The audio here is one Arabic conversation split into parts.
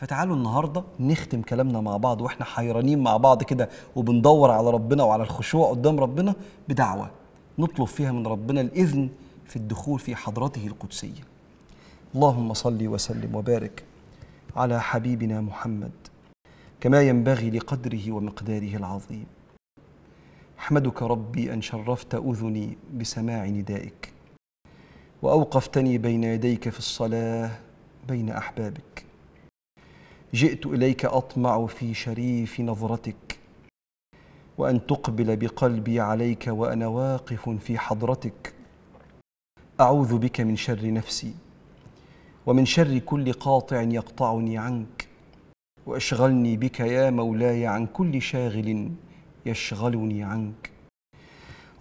فتعالوا النهارده نختم كلامنا مع بعض واحنا حيرانين مع بعض كده وبندور على ربنا وعلى الخشوع قدام ربنا بدعوه نطلب فيها من ربنا الاذن في الدخول في حضرته القدسيه. اللهم صل وسلم وبارك على حبيبنا محمد كما ينبغي لقدره ومقداره العظيم. احمدك ربي ان شرفت اذني بسماع ندائك واوقفتني بين يديك في الصلاه بين احبابك. جئت اليك اطمع في شريف نظرتك وان تقبل بقلبي عليك وانا واقف في حضرتك اعوذ بك من شر نفسي ومن شر كل قاطع يقطعني عنك واشغلني بك يا مولاي عن كل شاغل يشغلني عنك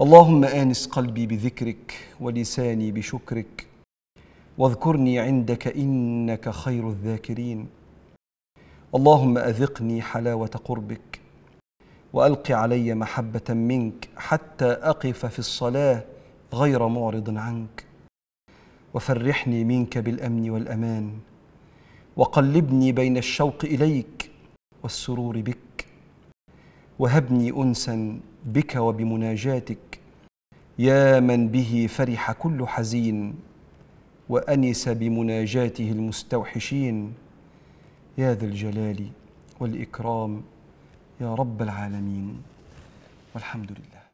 اللهم انس قلبي بذكرك ولساني بشكرك واذكرني عندك انك خير الذاكرين اللهم اذقني حلاوه قربك والق علي محبه منك حتى اقف في الصلاه غير معرض عنك وفرحني منك بالامن والامان وقلبني بين الشوق اليك والسرور بك وهبني انسا بك وبمناجاتك يا من به فرح كل حزين وانس بمناجاته المستوحشين يا ذا الجلال والإكرام يا رب العالمين والحمد لله